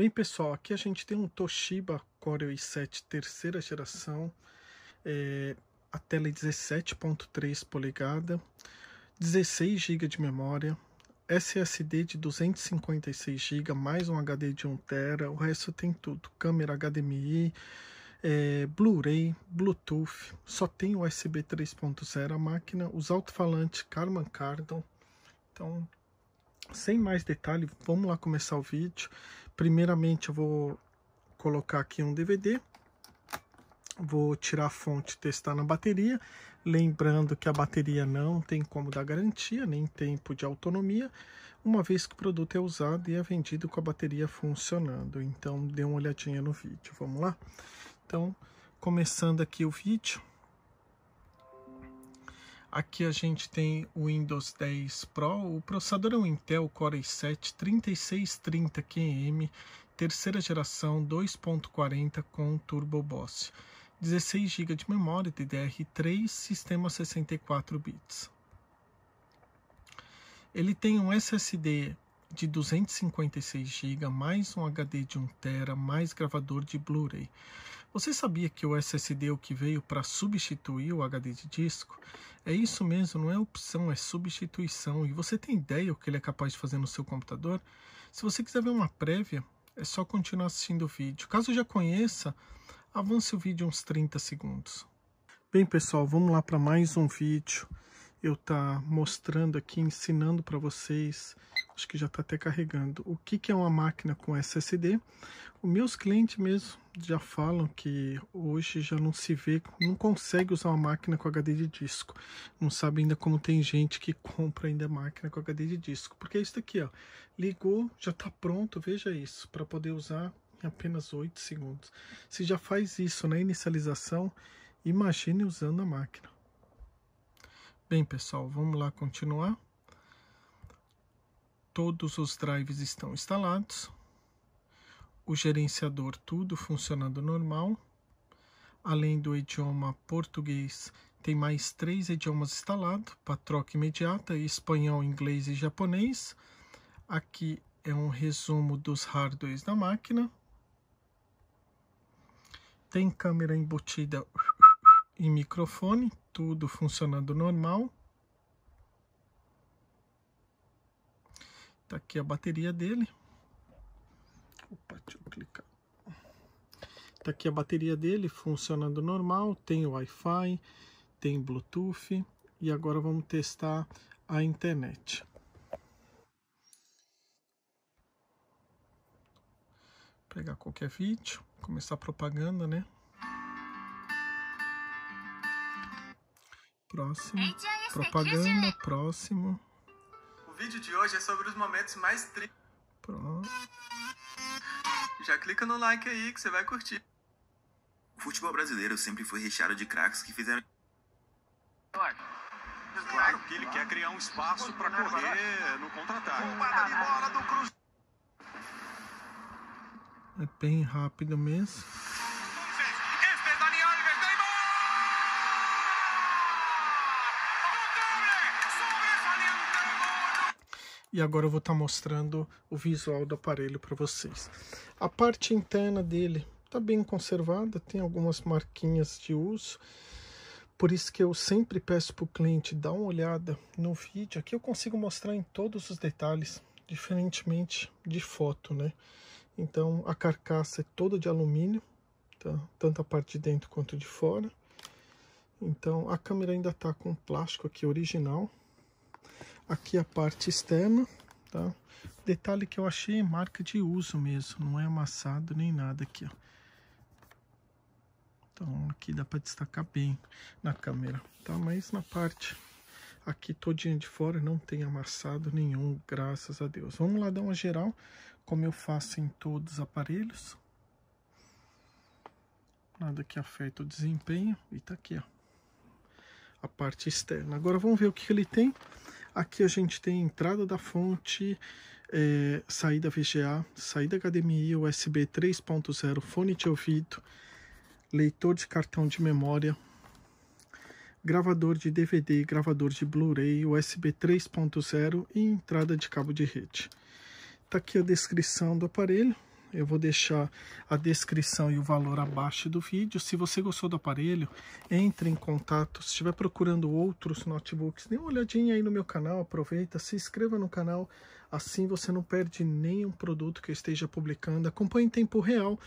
Bem pessoal, aqui a gente tem um Toshiba Corel i7 terceira geração, é, a tela é 17.3 polegada, 16 GB de memória, SSD de 256 GB, mais um HD de 1 TB, o resto tem tudo, câmera HDMI, é, Blu-ray, Bluetooth, só tem USB 3.0 a máquina, os alto-falantes Karman Cardon, então sem mais detalhe, vamos lá começar o vídeo. Primeiramente eu vou colocar aqui um DVD, vou tirar a fonte e testar na bateria, lembrando que a bateria não tem como dar garantia, nem tempo de autonomia, uma vez que o produto é usado e é vendido com a bateria funcionando. Então dê uma olhadinha no vídeo, vamos lá? Então, começando aqui o vídeo, Aqui a gente tem o Windows 10 Pro, o processador é um Intel Core i7 3630QM, terceira geração 2.40 com Turbo Boss, 16 GB de memória DDR3, sistema 64 bits. Ele tem um SSD de 256 GB, mais um HD de 1 TB, mais gravador de Blu-ray. Você sabia que o SSD é o que veio para substituir o HD de disco? É isso mesmo, não é opção, é substituição. E você tem ideia o que ele é capaz de fazer no seu computador? Se você quiser ver uma prévia, é só continuar assistindo o vídeo. Caso já conheça, avance o vídeo uns 30 segundos. Bem pessoal, vamos lá para mais um vídeo. Eu tá mostrando aqui, ensinando para vocês acho que já está até carregando. O que, que é uma máquina com SSD? Os meus clientes mesmo já falam que hoje já não se vê, não consegue usar uma máquina com HD de disco. Não sabe ainda como tem gente que compra ainda máquina com HD de disco. Porque é isso aqui, ó. Ligou, já está pronto, veja isso, para poder usar em apenas 8 segundos. Se já faz isso na inicialização, imagine usando a máquina. Bem, pessoal, vamos lá continuar todos os drives estão instalados, o gerenciador tudo funcionando normal, além do idioma português tem mais três idiomas instalados para troca imediata, espanhol, inglês e japonês. Aqui é um resumo dos hardwares da máquina. Tem câmera embutida e microfone, tudo funcionando normal. Tá aqui a bateria dele. Opa, deixa eu clicar. Tá aqui a bateria dele funcionando normal, tem Wi-Fi, tem Bluetooth e agora vamos testar a internet. Pegar qualquer vídeo, começar propaganda, né? Próximo, propaganda, próximo vídeo de hoje é sobre os momentos mais tristes. Pronto. Já clica no like aí que você vai curtir. O futebol brasileiro sempre foi recheado de craques que fizeram. Claro que ele quer criar um espaço para correr no contra-ataque. É bem rápido mesmo. Este é Dani Alves, e agora eu vou estar tá mostrando o visual do aparelho para vocês. A parte interna dele está bem conservada, tem algumas marquinhas de uso, por isso que eu sempre peço para o cliente dar uma olhada no vídeo, aqui eu consigo mostrar em todos os detalhes, diferentemente de foto, né? Então a carcaça é toda de alumínio, tá? tanto a parte de dentro quanto de fora. Então a câmera ainda está com plástico aqui original. Aqui a parte externa, tá? Detalhe que eu achei marca de uso mesmo, não é amassado nem nada aqui, ó. Então aqui dá para destacar bem na câmera, tá? Mas na parte aqui todinha de fora não tem amassado nenhum, graças a Deus. Vamos lá dar uma geral, como eu faço em todos os aparelhos. Nada que afeta o desempenho e tá aqui, ó. A parte externa. Agora vamos ver o que ele tem. Aqui a gente tem entrada da fonte, é, saída VGA, saída HDMI, USB 3.0, fone de ouvido, leitor de cartão de memória, gravador de DVD, gravador de Blu-ray, USB 3.0 e entrada de cabo de rede. Está aqui a descrição do aparelho. Eu vou deixar a descrição e o valor abaixo do vídeo. Se você gostou do aparelho, entre em contato. Se estiver procurando outros notebooks, dê uma olhadinha aí no meu canal, aproveita, se inscreva no canal. Assim você não perde nenhum produto que eu esteja publicando. Acompanhe em tempo real.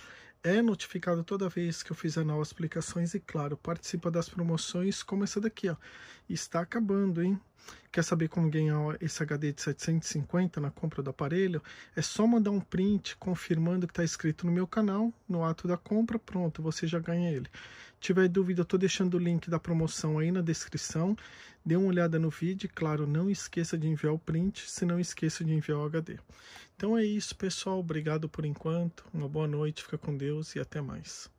É notificado toda vez que eu fizer novas aplicações e, claro, participa das promoções como essa daqui, ó. Está acabando, hein? quer saber como ganhar esse HD de 750 na compra do aparelho, é só mandar um print confirmando que está escrito no meu canal, no ato da compra, pronto, você já ganha ele. Tiver dúvida, eu estou deixando o link da promoção aí na descrição, dê uma olhada no vídeo claro, não esqueça de enviar o print, se não esqueça de enviar o HD. Então é isso, pessoal, obrigado por enquanto, uma boa noite, fica com Deus e até mais.